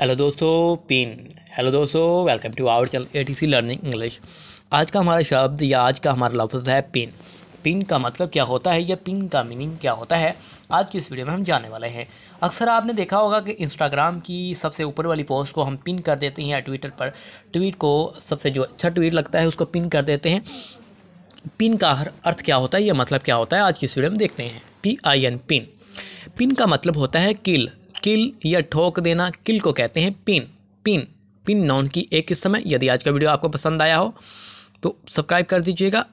hello दोस्तों pin hello दोस्तों welcome to our channel ATC learning English आज का हमारा शब्द या आज का हमारा लफ्ज़ है पिन पिन का मतलब क्या होता है या पिन का मीनिंग क्या होता है आज की इस वीडियो में हम जाने वाले हैं अक्सर आपने देखा होगा कि इंस्टाग्राम की सबसे ऊपर वाली पोस्ट को हम पिन कर देते हैं या ट्विटर पर ट्वीट को सबसे जो अच्छा ट्वीट लगता है उसको पिन कर देते हैं पिन का हर अर्थ क्या होता है या मतलब क्या होता है आज की इस वीडियो में देखते हैं P I N pin pin का मतलब होता है किल किल या ठोक देना किल को कहते हैं पिन पिन पिन नाउन की एक किस्म है यदि आज का वीडियो आपको पसंद आया हो तो सब्सक्राइब कर दीजिएगा